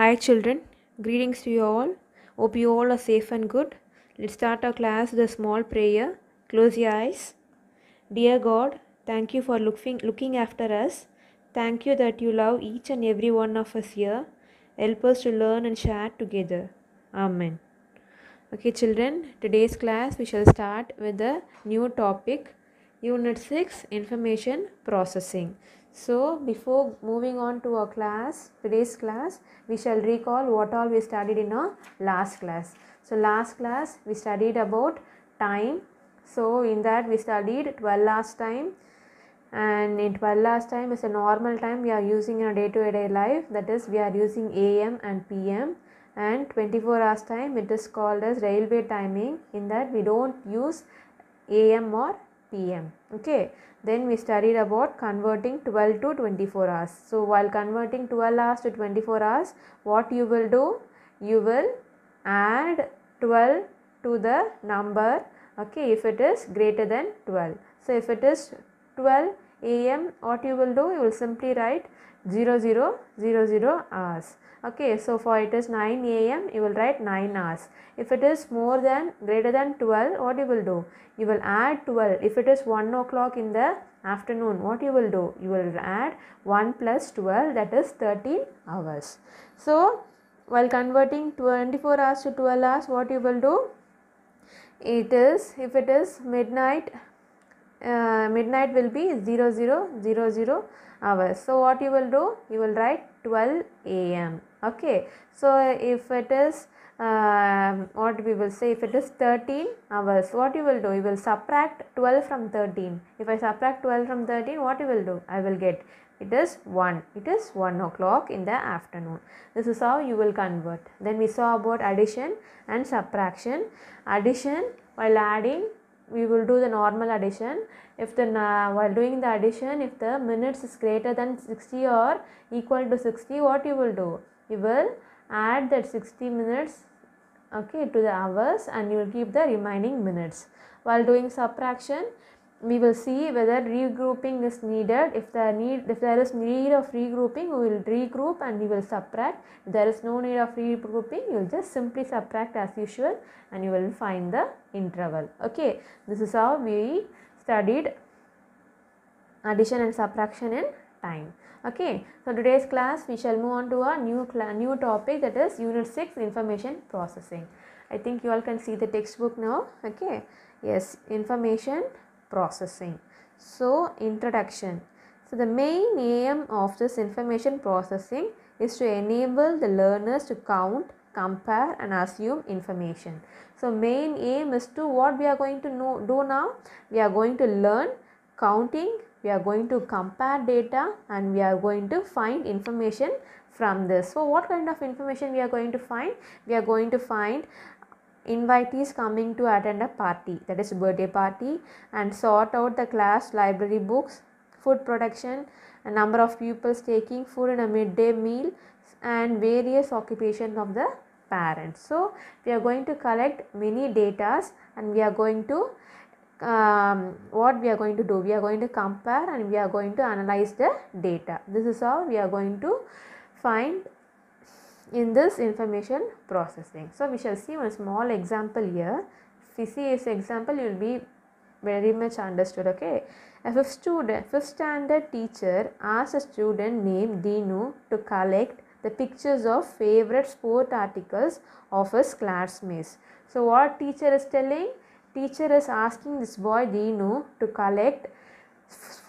Hi children, greetings to you all. Hope you all are safe and good. Let's start our class with a small prayer. Close your eyes. Dear God, thank you for looking, looking after us. Thank you that you love each and every one of us here. Help us to learn and share together. Amen. Okay children, today's class we shall start with a new topic. Unit 6 Information Processing. So before moving on to our class, today's class, we shall recall what all we studied in our last class. So last class we studied about time. So in that we studied 12 last time and in 12 last time is a normal time we are using in our day to day life that is we are using AM and PM and 24 hours time it is called as railway timing in that we don't use AM or pm okay then we studied about converting 12 to 24 hours so while converting 12 hours to 24 hours what you will do you will add 12 to the number okay if it is greater than 12 so if it is 12 am what you will do you will simply write 0 0 0 0 hours okay so for it is 9 am you will write 9 hours if it is more than greater than 12 what you will do you will add 12 if it is 1 o'clock in the afternoon what you will do you will add 1 plus 12 that is 13 hours so while converting 24 hours to 12 hours what you will do it is if it is midnight uh, midnight will be 0000 hours so what you will do you will write 12 am okay so if it is um, what we will say if it is 13 hours what you will do you will subtract 12 from 13 if i subtract 12 from 13 what you will do i will get it is 1 it is 1 o'clock in the afternoon this is how you will convert then we saw about addition and subtraction addition while adding we will do the normal addition if the uh, while doing the addition if the minutes is greater than 60 or equal to 60 what you will do you will add that 60 minutes okay to the hours and you will keep the remaining minutes while doing subtraction we will see whether regrouping is needed if there need if there is need of regrouping we will regroup and we will subtract if there is no need of regrouping you will just simply subtract as usual and you will find the interval okay this is how we studied addition and subtraction in time okay so today's class we shall move on to a new new topic that is unit 6 information processing i think you all can see the textbook now okay yes information processing. So, introduction. So, the main aim of this information processing is to enable the learners to count, compare and assume information. So, main aim is to what we are going to know, do now? We are going to learn counting, we are going to compare data and we are going to find information from this. So, what kind of information we are going to find? We are going to find invitees coming to attend a party that is birthday party and sort out the class library books food production a number of pupils taking food in a midday meal and various occupations of the parents so we are going to collect many data and we are going to um, what we are going to do we are going to compare and we are going to analyze the data this is how we are going to find in this information processing. So we shall see one small example here. this example you will be very much understood okay. A fifth student, fifth standard teacher asks a student named Dinu to collect the pictures of favorite sport articles of his classmates. So what teacher is telling? Teacher is asking this boy Dinu to collect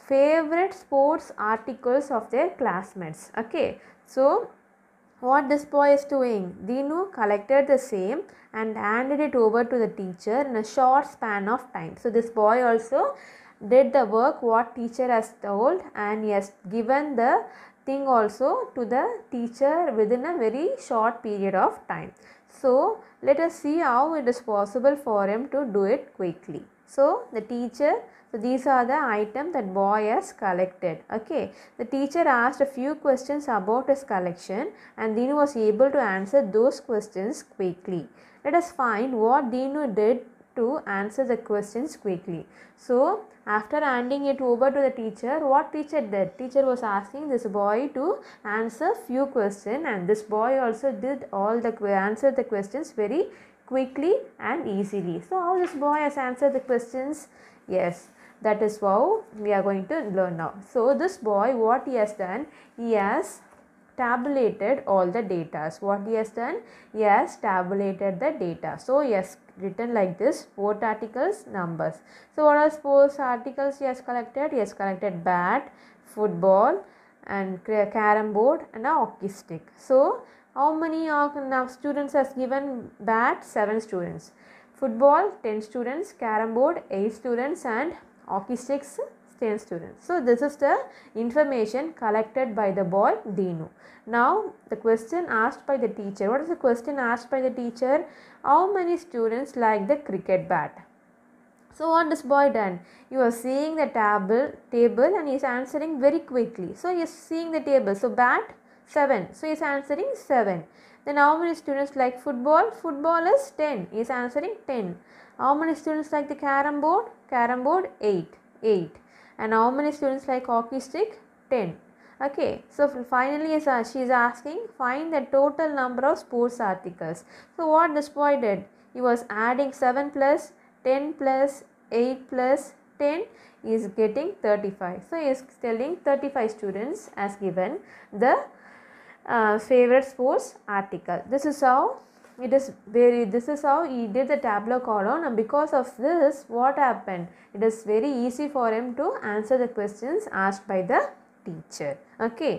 favorite sports articles of their classmates. Okay. So what this boy is doing. Dinu collected the same and handed it over to the teacher in a short span of time. So this boy also did the work what teacher has told and he has given the thing also to the teacher within a very short period of time. So let us see how it is possible for him to do it quickly. So the teacher so these are the items that boy has collected. Okay. The teacher asked a few questions about his collection and Dinu was able to answer those questions quickly. Let us find what Dinu did to answer the questions quickly. So after handing it over to the teacher, what teacher did? Teacher was asking this boy to answer few questions and this boy also did all the answer the questions very quickly and easily. So how this boy has answered the questions? Yes that is how we are going to learn now so this boy what he has done he has tabulated all the data what he has done he has tabulated the data so he has written like this sport articles numbers so what are sports articles he has collected he has collected bat football and carom board and a hockey stick so how many students has given bat 7 students football 10 students carom board 8 students and architects STEM students. So this is the information collected by the boy Dino. Now the question asked by the teacher. What is the question asked by the teacher? How many students like the cricket bat? So what this boy done? You are seeing the table, table and he is answering very quickly. So he is seeing the table. So bat 7. So he is answering 7. Then how many students like football? Football is 10. He is answering 10. How many students like the carom board? Carom board 8. 8. And how many students like hockey stick? 10. Okay, so finally she is asking find the total number of sports articles. So what this boy did? He was adding 7 plus, 10 plus, 8 plus, 10 is getting 35. So he is telling 35 students as given the uh, favorite sports article. This is how it is very this is how he did the tableau column and because of this what happened it is very easy for him to answer the questions asked by the teacher okay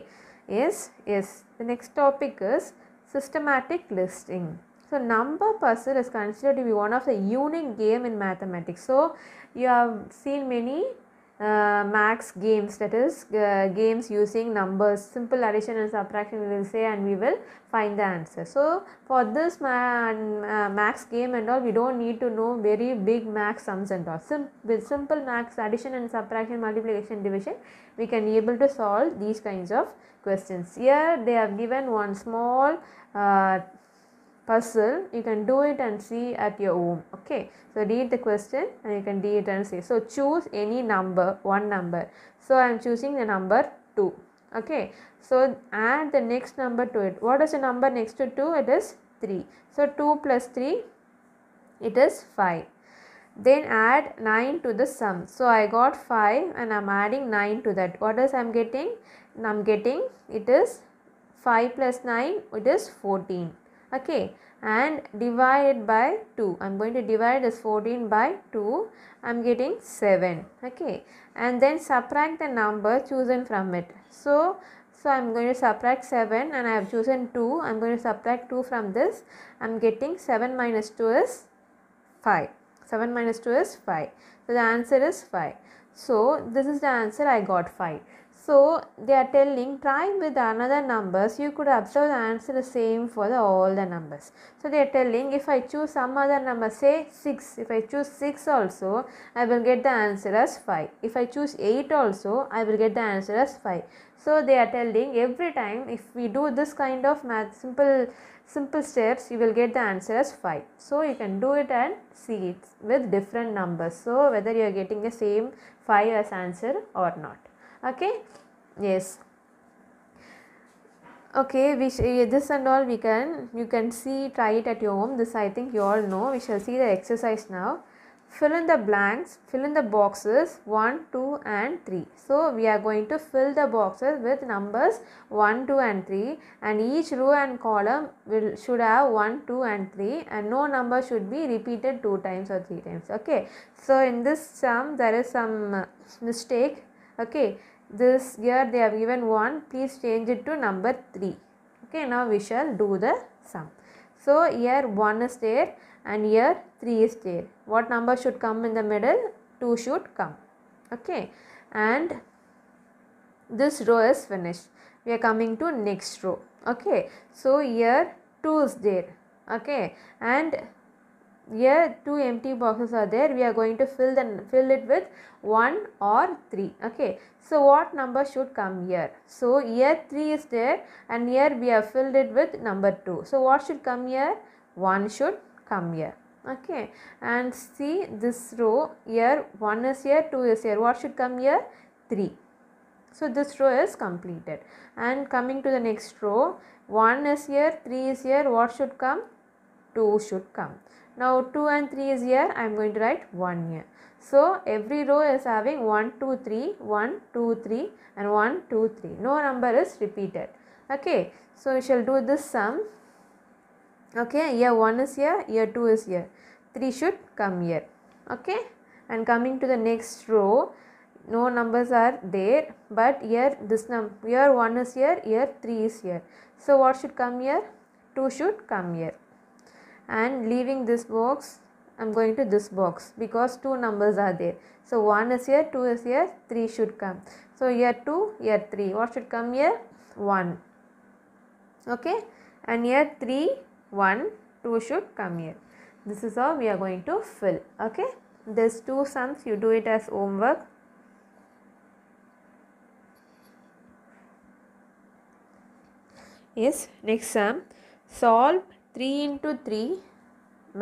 yes yes the next topic is systematic listing so number puzzle is considered to be one of the unique game in mathematics so you have seen many uh, max games that is uh, games using numbers simple addition and subtraction we will say and we will find the answer so for this ma- uh, max game and all we don't need to know very big max sums and all Sim- with simple max addition and subtraction multiplication division we can be able to solve these kinds of questions here they have given one small uh, puzzle you can do it and see at your home okay so read the question and you can do it and see so choose any number one number so i am choosing the number 2 okay so add the next number to it what is the number next to 2 it is 3 so 2 plus 3 it is 5 then add 9 to the sum so i got 5 and i'm adding 9 to that what is i'm getting i'm getting it is 5 plus 9 it is 14 okay and divide by 2 i'm going to divide this 14 by 2 i'm getting 7 okay and then subtract the number chosen from it so so i'm going to subtract 7 and i have chosen 2 i'm going to subtract 2 from this i'm getting 7 minus 2 is 5 7 minus 2 is 5 so the answer is 5 so this is the answer i got 5 so they are telling try with another numbers. You could observe the answer the same for the, all the numbers. So they are telling if I choose some other number say 6. If I choose 6 also I will get the answer as 5. If I choose 8 also I will get the answer as 5. So they are telling every time if we do this kind of math simple simple steps you will get the answer as 5. So you can do it and see it with different numbers. So whether you are getting the same 5 as answer or not okay yes okay we this and all we can you can see try it at your home this i think you all know we shall see the exercise now fill in the blanks fill in the boxes 1 2 and 3 so we are going to fill the boxes with numbers 1 2 and 3 and each row and column will should have 1 2 and 3 and no number should be repeated two times or three times okay so in this sum there is some uh, mistake okay this year they have given 1 please change it to number 3 okay now we shall do the sum so here 1 is there and here 3 is there what number should come in the middle 2 should come okay and this row is finished we are coming to next row okay so here 2 is there okay and here two empty boxes are there we are going to fill them. fill it with one or three okay so what number should come here so here three is there and here we have filled it with number two so what should come here one should come here okay and see this row here one is here two is here what should come here three so this row is completed and coming to the next row one is here three is here what should come two should come now 2 and 3 is here, I am going to write 1 here. So every row is having 1, 2, 3, 1, 2, 3 and 1, 2, 3. No number is repeated. Okay, so we shall do this sum. Okay, year 1 is here, year 2 is here. 3 should come here. Okay, and coming to the next row, no numbers are there but here this num year 1 is here, year 3 is here. So what should come here? 2 should come here and leaving this box I'm going to this box because two numbers are there. So 1 is here, 2 is here, 3 should come. So here 2, here 3. What should come here? 1. Okay. And here 3, 1, 2 should come here. This is how we are going to fill. Okay. There's two sums. You do it as homework. Yes. Next sum. Solve 3 into 3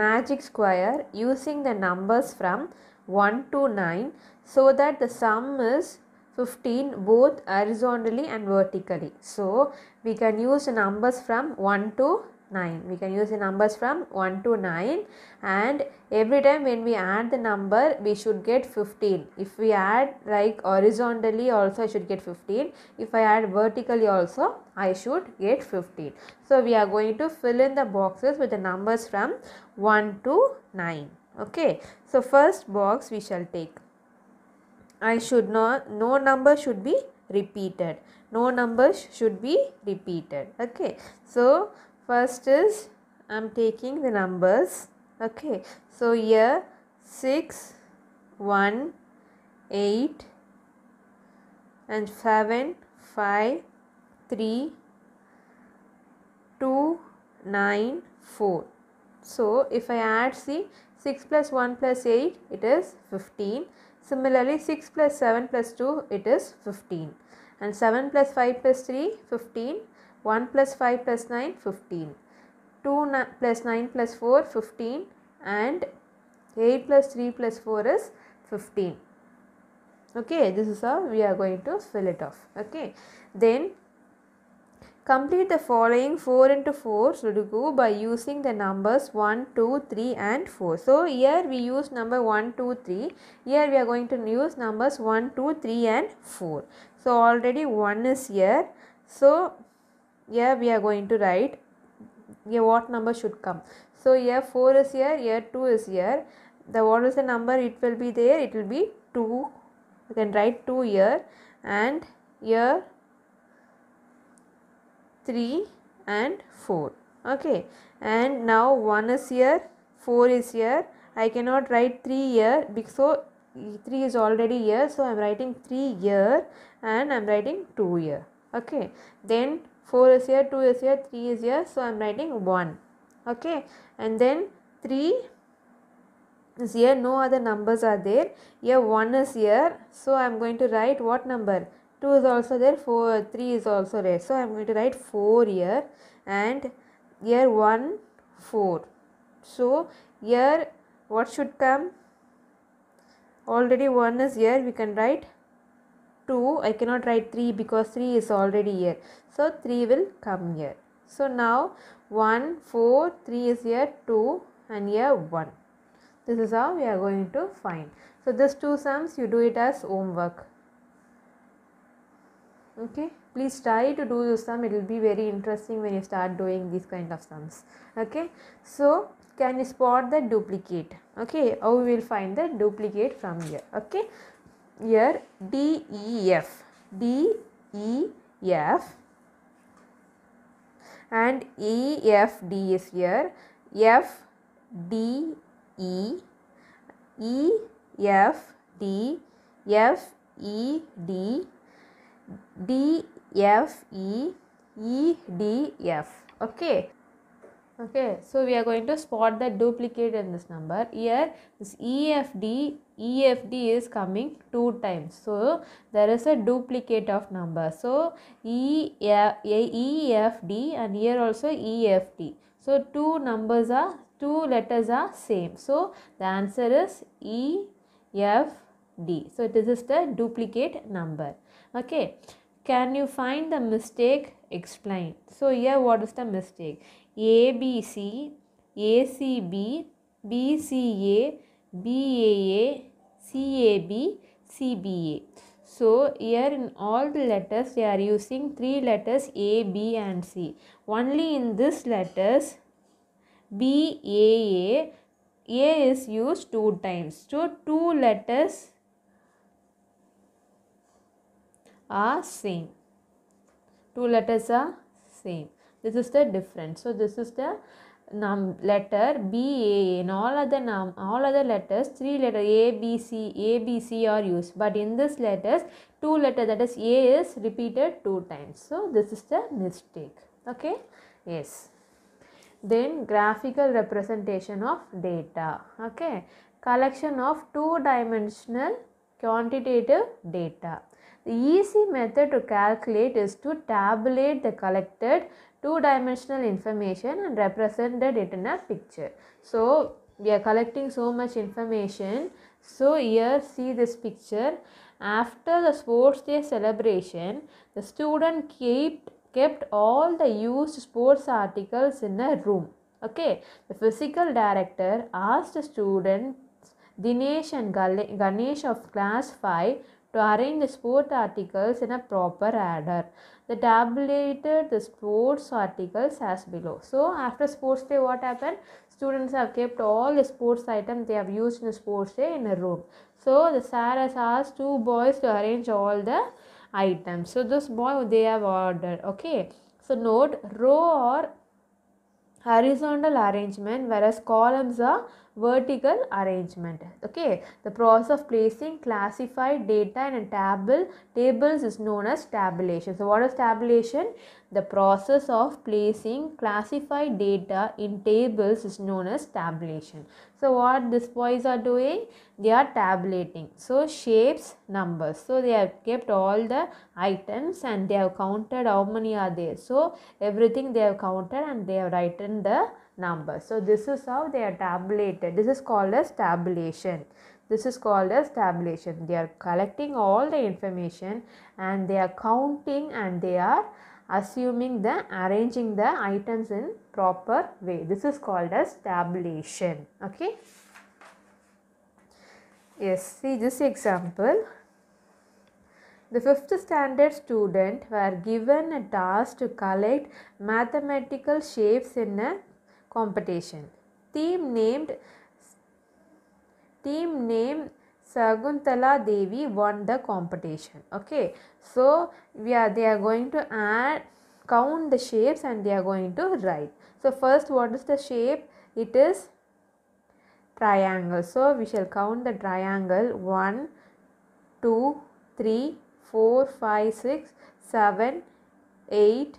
magic square using the numbers from 1 to 9 so that the sum is 15 both horizontally and vertically. So we can use numbers from 1 to 9 we can use the numbers from 1 to 9 and every time when we add the number we should get 15 if we add like horizontally also I should get 15 if I add vertically also I should get 15 so we are going to fill in the boxes with the numbers from 1 to 9 okay so first box we shall take I should not no number should be repeated no numbers should be repeated okay so first is I'm taking the numbers okay so here 6 1 8 and 7 5 3 2 9 4 so if I add see 6 plus 1 plus 8 it is 15 similarly 6 plus 7 plus 2 it is 15 and 7 plus 5 plus 3 15 1 plus 5 plus 9 15 2 plus 9 plus 4 15 and 8 plus 3 plus 4 is 15 okay this is how we are going to fill it off okay then complete the following 4 into 4 go by using the numbers 1 2 3 and 4 so here we use number 1 2 3 here we are going to use numbers 1 2 3 and 4 so already 1 is here so here we are going to write Yeah, what number should come so here 4 is here here 2 is here the what is the number it will be there it will be 2 you can write 2 here and year 3 and 4 okay and now 1 is here 4 is here I cannot write 3 here because so 3 is already here so I am writing 3 here and I am writing 2 here okay then 4 is here 2 is here 3 is here so i'm writing 1 okay and then 3 is here no other numbers are there here 1 is here so i'm going to write what number 2 is also there 4 3 is also there so i'm going to write 4 here and here 1 4 so here what should come already 1 is here we can write 2 I cannot write 3 because 3 is already here so 3 will come here so now 1 4 3 is here 2 and here 1 this is how we are going to find so these two sums you do it as homework okay please try to do this sum it will be very interesting when you start doing these kind of sums okay so can you spot the duplicate okay how we will find the duplicate from here okay here D E F D E F and EFD is here F D E E F D F E D D F E E D F okay okay so we are going to spot the duplicate in this number here this E F D EFD is coming two times. So, there is a duplicate of number. So, e, EFD and here also EFD. So, two numbers are, two letters are same. So, the answer is EFD. So, it is just a duplicate number. Okay. Can you find the mistake? Explain. So, here what is the mistake? ABC, ACB, BCA, BAA, CAB, CBA. So here in all the letters they are using three letters A, B and C. Only in this letters B, A, A, A is used two times. So two letters are same. Two letters are same. This is the difference. So this is the num letter B A b a n all other num all other letters three letter a b c a b c are used but in this letters two letter that is a is repeated two times so this is the mistake okay yes then graphical representation of data okay collection of two dimensional quantitative data the easy method to calculate is to tabulate the collected two-dimensional information and represented it in a picture. So we are collecting so much information. So here see this picture. After the sports day celebration, the student kept kept all the used sports articles in a room. Okay, the physical director asked the students Dinesh and Ganesh of class 5 to arrange the sport articles in a proper order. The tabulated the sports articles as below. So after sports day what happened? Students have kept all the sports items they have used in the sports day in a room. So the sir has asked two boys to arrange all the items. So this boy they have ordered. Okay. So note row or horizontal arrangement whereas columns are vertical arrangement okay the process of placing classified data in a table tables is known as tabulation so what is tabulation the process of placing classified data in tables is known as tabulation so what these boys are doing they are tabulating so shapes numbers so they have kept all the items and they have counted how many are there so everything they have counted and they have written the number. So this is how they are tabulated. This is called as tabulation. This is called as tabulation. They are collecting all the information and they are counting and they are assuming the arranging the items in proper way. This is called as tabulation. Okay. Yes, see this example. The fifth standard student were given a task to collect mathematical shapes in a competition. Team named team name Saguntala Devi won the competition. Okay, so we are they are going to add count the shapes and they are going to write. So first, what is the shape? It is triangle. So we shall count the triangle 1, 2, 3, 4, 5, 6, 7, 8,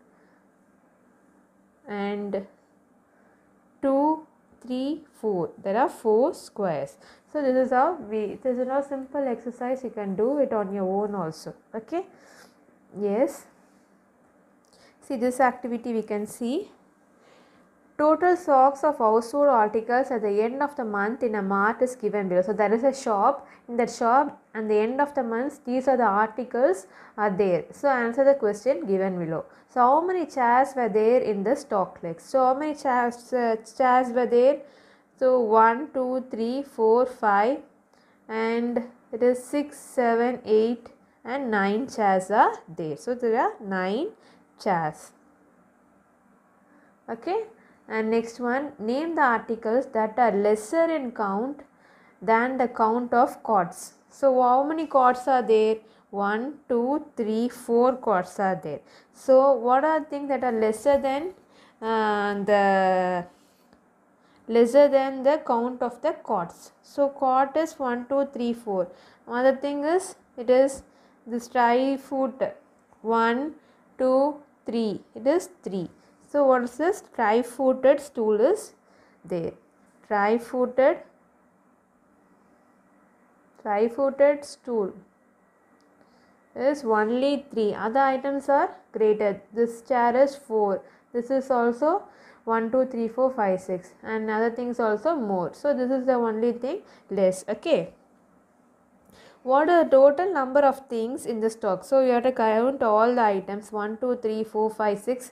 and 2 3 4 there are four squares so this is how we this is a simple exercise you can do it on your own also okay yes see this activity we can see Total stocks of household articles at the end of the month in a mart is given below. So there is a shop. In that shop, and the end of the month, these are the articles are there. So answer the question given below. So how many chairs were there in the stock list? So how many chairs, uh, chairs were there? So 1, 2, 3, 4, 5 and it is 6, 7, 8 and 9 chairs are there. So there are 9 chairs. Okay. And next one, name the articles that are lesser in count than the count of chords. So, how many chords are there? 1, 2, 3, 4 chords are there. So, what are things that are lesser than uh, the lesser than the count of the chords. So, chord is 1, 2, 3, 4. Another thing is it is this foot 1, 2, 3. It is 3. So what is this? Tri-footed stool is there. Tri-footed tri-footed stool is only 3. Other items are greater. This chair is 4. This is also 1, 2, 3, 4, 5, 6 and other things also more. So this is the only thing less. Okay. What are the total number of things in the stock? So you have to count all the items 1, 2, 3, 4, 5, 6,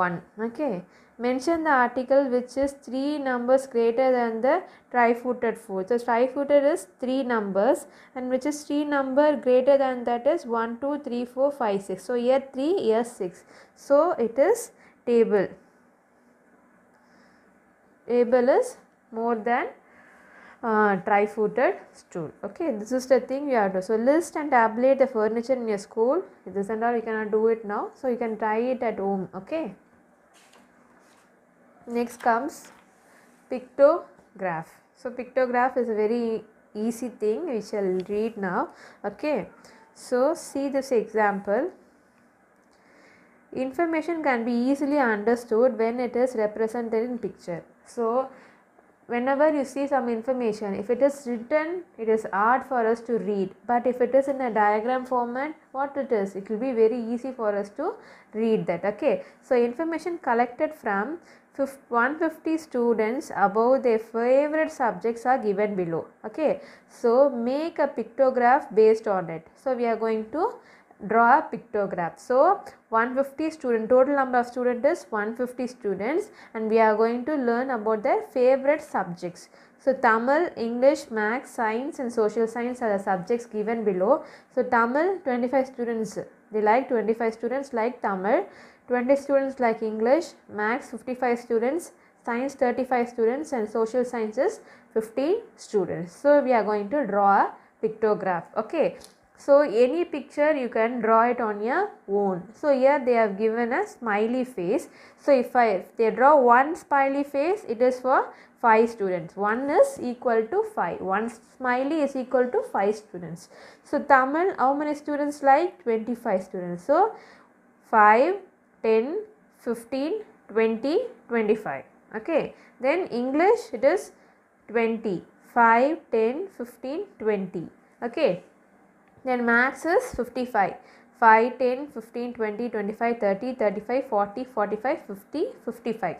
1 okay mention the article which is three numbers greater than the trifooted footed so trifooted is three numbers and which is three number greater than that is 1 2 3 4 5 6 so year 3 year 6 so it is table table is more than uh, tri-footed stool okay this is the thing you have to so list and tabulate the furniture in your school this and all you cannot do it now so you can try it at home okay next comes pictograph so pictograph is a very easy thing we shall read now okay so see this example information can be easily understood when it is represented in picture so whenever you see some information if it is written it is hard for us to read but if it is in a diagram format what it is it will be very easy for us to read that okay so information collected from 150 students about their favorite subjects are given below okay so make a pictograph based on it so we are going to draw a pictograph. So 150 student total number of student is 150 students and we are going to learn about their favorite subjects. So Tamil, English, Max, Science and Social Science are the subjects given below. So Tamil 25 students they like 25 students like Tamil, 20 students like English, Max 55 students, Science 35 students and Social Sciences 15 students. So we are going to draw a pictograph. Okay. So any picture you can draw it on your own. So here they have given a smiley face. So if I if they draw one smiley face, it is for 5 students. 1 is equal to 5. 1 smiley is equal to 5 students. So Tamil, how many students like? 25 students. So 5, 10, 15, 20, 25. Okay. Then English, it is 20. 5, 10, 15, 20. Okay. Then max is 55. 5, 10, 15, 20, 25, 30, 35, 40, 45, 50, 55.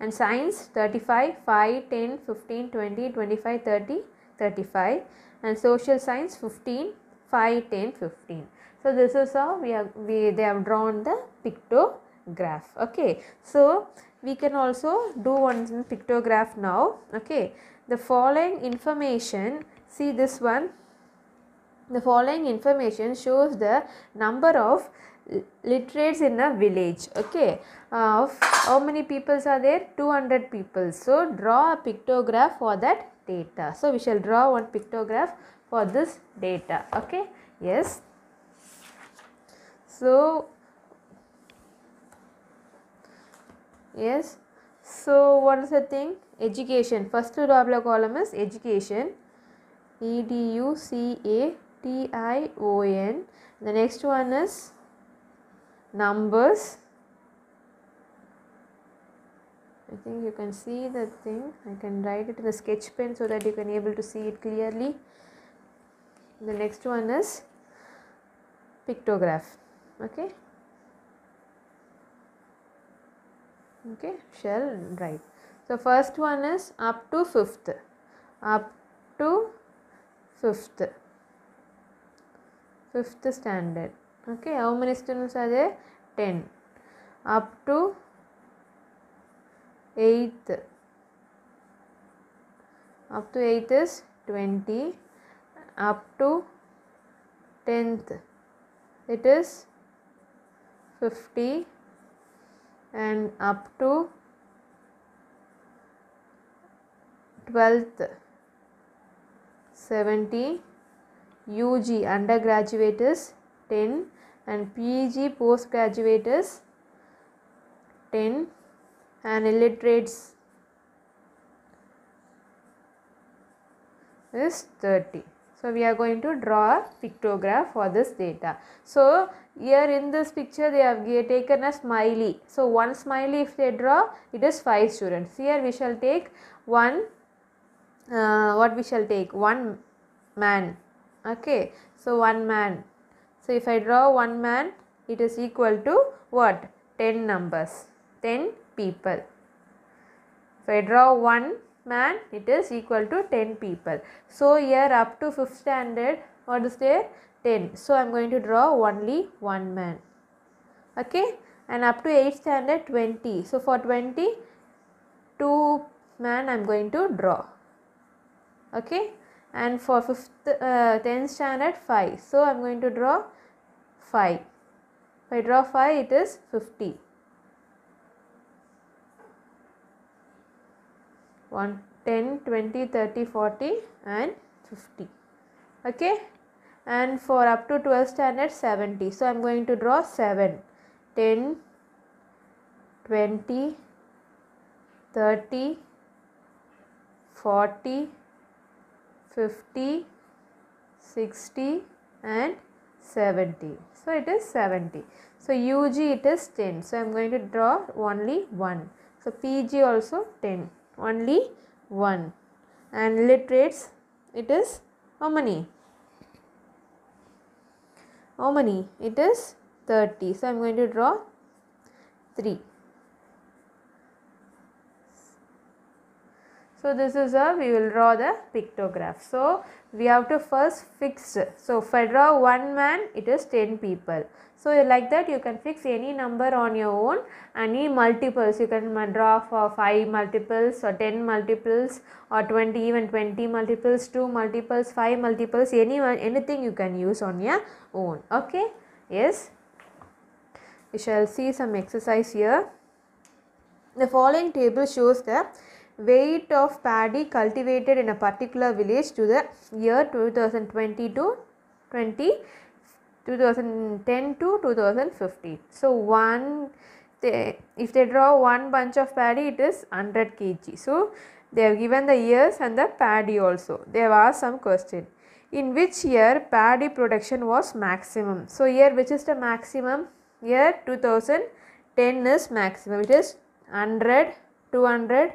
And science 35, 5, 10, 15, 20, 25, 30, 35. And social science 15, 5, 10, 15. So this is how we have we they have drawn the pictograph. Okay. So we can also do one pictograph now. Okay. The following information, see this one the following information shows the number of literates in a village okay of uh, how many peoples are there 200 people so draw a pictograph for that data so we shall draw one pictograph for this data okay yes so yes so what is the thing education first to double column is education E D U C A T I O N. The next one is numbers. I think you can see the thing. I can write it in the sketch pen so that you can able to see it clearly. The next one is pictograph. Okay. Okay, Shell write. So first one is up to fifth. Up to fifth. fifth standard okay how many students are there 10 up to 8th up to 8th is 20 up to 10th it is 50 and up to 12th 70 UG undergraduate is 10 and PG postgraduate is 10 and illiterates is 30. So we are going to draw a pictograph for this data. So here in this picture they have taken a smiley. So one smiley if they draw it is 5 students. Here we shall take one uh, what we shall take one man okay so one man so if i draw one man it is equal to what 10 numbers 10 people if i draw one man it is equal to 10 people so here up to fifth standard what is there 10 so i'm going to draw only one man okay and up to 8th standard 20 so for 20 two man i'm going to draw okay and for fifth uh, 10th standard 5 so i'm going to draw 5 if i draw 5 it is 50 1 10 20 30 40 and 50 okay and for up to 12th standard 70 so i'm going to draw 7 10 20 30 40 50, 60 and 70. So it is 70. So UG it is 10. So I am going to draw only 1. So PG also 10. Only 1. And literates it is how many? How many? It is 30. So I am going to draw 3. So this is a. we will draw the pictograph. So we have to first fix. So if I draw one man, it is 10 people. So like that you can fix any number on your own, any multiples. You can draw for 5 multiples or 10 multiples or 20 even 20 multiples, 2 multiples, 5 multiples, any, anything you can use on your own. Okay. Yes. We shall see some exercise here. The following table shows the weight of paddy cultivated in a particular village to the year 2020 to 20 2010 to 2050 so one if they draw one bunch of paddy it is 100 kg so they have given the years and the paddy also they have asked some question in which year paddy production was maximum so year which is the maximum year 2010 is maximum it is 100 200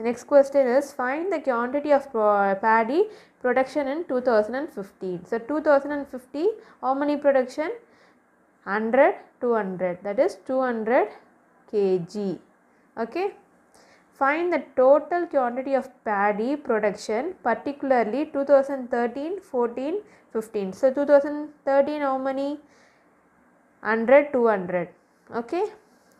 The next question is find the quantity of uh, paddy production in 2015. So 2050, how many production? 100, 200, that is 200 kg. Okay. Find the total quantity of paddy production, particularly 2013, 14, 15. So 2013, how many? 100, 200. Okay.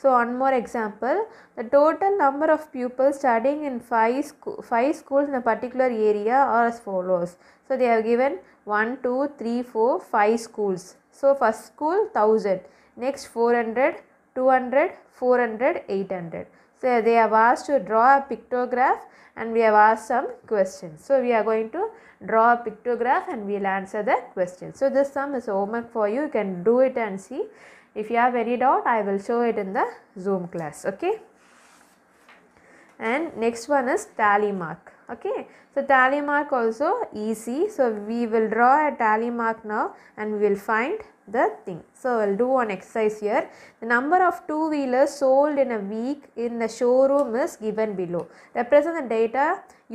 So one more example, the total number of pupils studying in five, sco five schools in a particular area are as follows. So they have given 1, 2, 3, 4, 5 schools. So first school 1000, next 400, 200, 400, 800. So they have asked to draw a pictograph and we have asked some questions. So we are going to draw a pictograph and we will answer the question. So this sum is homework for you. You can do it and see if you have any doubt i will show it in the zoom class okay and next one is tally mark okay so tally mark also easy so we will draw a tally mark now and we will find the thing so we'll do one exercise here the number of two wheelers sold in a week in the showroom is given below represent the data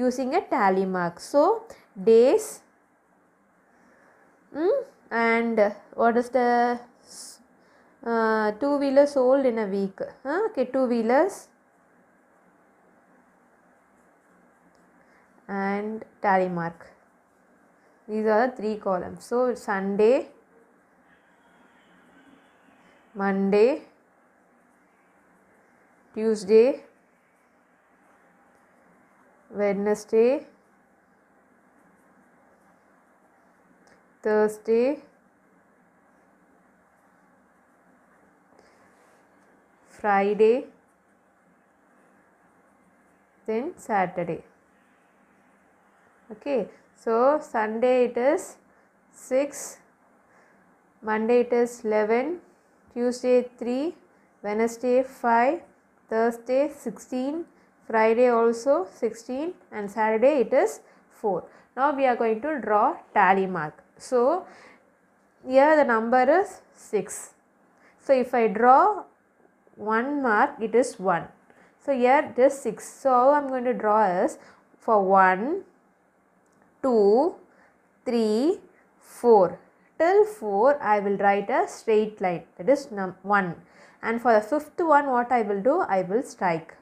using a tally mark so days mm, and what is the uh, two wheelers sold in a week huh? okay two wheelers and tally mark these are the three columns so sunday monday tuesday wednesday thursday Friday, then Saturday. Okay, so Sunday it is 6, Monday it is 11, Tuesday 3, Wednesday 5, Thursday 16, Friday also 16 and Saturday it is 4. Now we are going to draw tally mark. So here the number is 6. So if I draw 1 mark it is 1. So here it is 6. So all I am going to draw is for 1, 2, 3, 4. Till 4 I will write a straight line that is 1 and for the fifth one what I will do I will strike.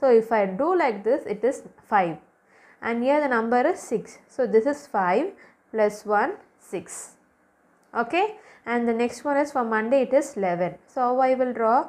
So if I do like this it is 5 and here the number is 6. So this is 5 plus 1 6 okay and the next one is for Monday it is 11. So I will draw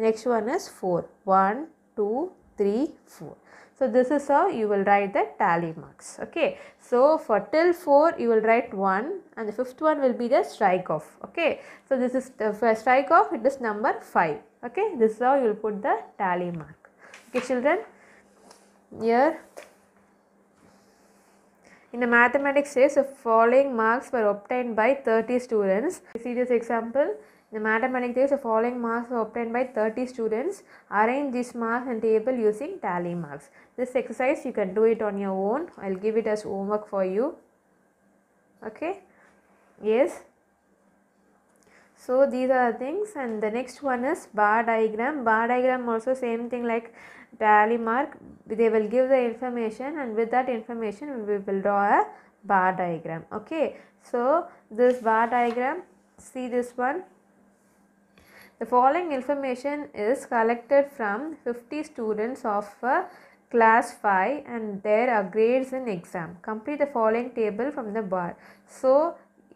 Next one is 4. 1, 2, 3, 4. So this is how you will write the tally marks. Okay. So for till 4 you will write 1 and the fifth one will be the strike off. Okay. So this is first strike off it is number 5. Okay. This is how you will put the tally mark. Okay children. Here in the mathematics says the following marks were obtained by 30 students. See this example. The mathematics is the following marks are obtained by 30 students. Arrange this marks and table using tally marks. This exercise you can do it on your own. I'll give it as homework for you. Okay. Yes. So these are the things and the next one is bar diagram. Bar diagram also same thing like tally mark. They will give the information and with that information we will draw a bar diagram. Okay. So this bar diagram see this one the following information is collected from 50 students of uh, class 5 and their grades in exam. Complete the following table from the bar. So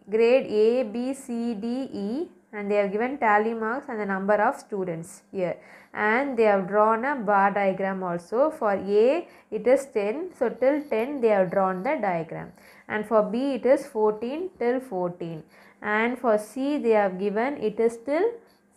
grade A, B, C, D, E and they have given tally marks and the number of students here and they have drawn a bar diagram also for A it is 10 so till 10 they have drawn the diagram and for B it is 14 till 14 and for C they have given it is till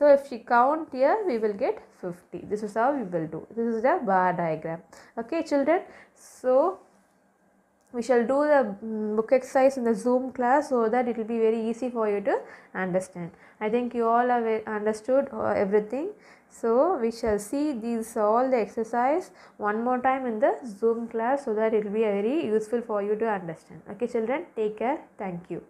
So if we count here, we will get 50. This is how we will do. This is the bar diagram. Okay, children. So we shall do the mm, book exercise in the Zoom class so that it will be very easy for you to understand. I think you all have eh, understood uh, everything. So we shall see these all the exercise one more time in the Zoom class so that it will be very useful for you to understand. Okay children, take care. Thank you.